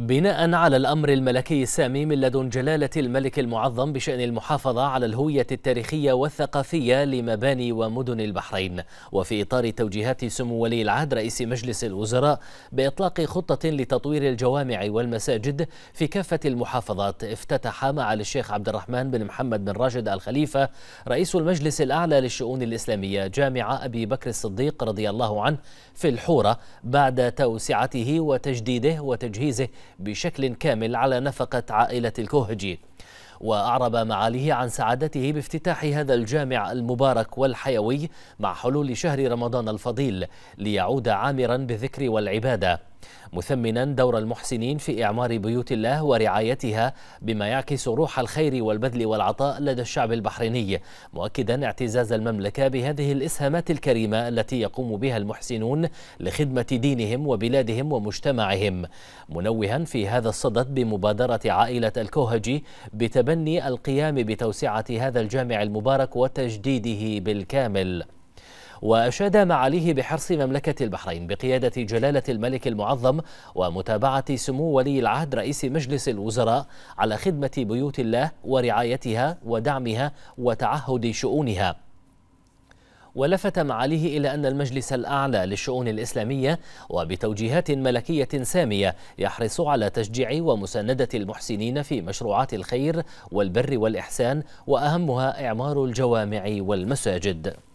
بناء على الأمر الملكي السامي من لدن جلالة الملك المعظم بشأن المحافظة على الهوية التاريخية والثقافية لمباني ومدن البحرين وفي إطار توجيهات سمو ولي العهد رئيس مجلس الوزراء بإطلاق خطة لتطوير الجوامع والمساجد في كافة المحافظات افتتح معالي الشيخ عبد الرحمن بن محمد بن راشد الخليفة رئيس المجلس الأعلى للشؤون الإسلامية جامع أبي بكر الصديق رضي الله عنه في الحورة بعد توسعته وتجديده وتجهيزه بشكل كامل على نفقة عائلة الكوهجي وأعرب معاليه عن سعادته بافتتاح هذا الجامع المبارك والحيوي مع حلول شهر رمضان الفضيل ليعود عامرا بالذكر والعبادة مثمنا دور المحسنين في إعمار بيوت الله ورعايتها بما يعكس روح الخير والبذل والعطاء لدى الشعب البحريني مؤكدا اعتزاز المملكة بهذه الإسهامات الكريمة التي يقوم بها المحسنون لخدمة دينهم وبلادهم ومجتمعهم منوها في هذا الصدد بمبادرة عائلة الكوهجي بتبني القيام بتوسعة هذا الجامع المبارك وتجديده بالكامل وأشاد معاليه بحرص مملكة البحرين بقيادة جلالة الملك المعظم ومتابعة سمو ولي العهد رئيس مجلس الوزراء على خدمة بيوت الله ورعايتها ودعمها وتعهد شؤونها ولفت معاليه إلى أن المجلس الأعلى للشؤون الإسلامية وبتوجيهات ملكية سامية يحرص على تشجيع ومساندة المحسنين في مشروعات الخير والبر والإحسان وأهمها إعمار الجوامع والمساجد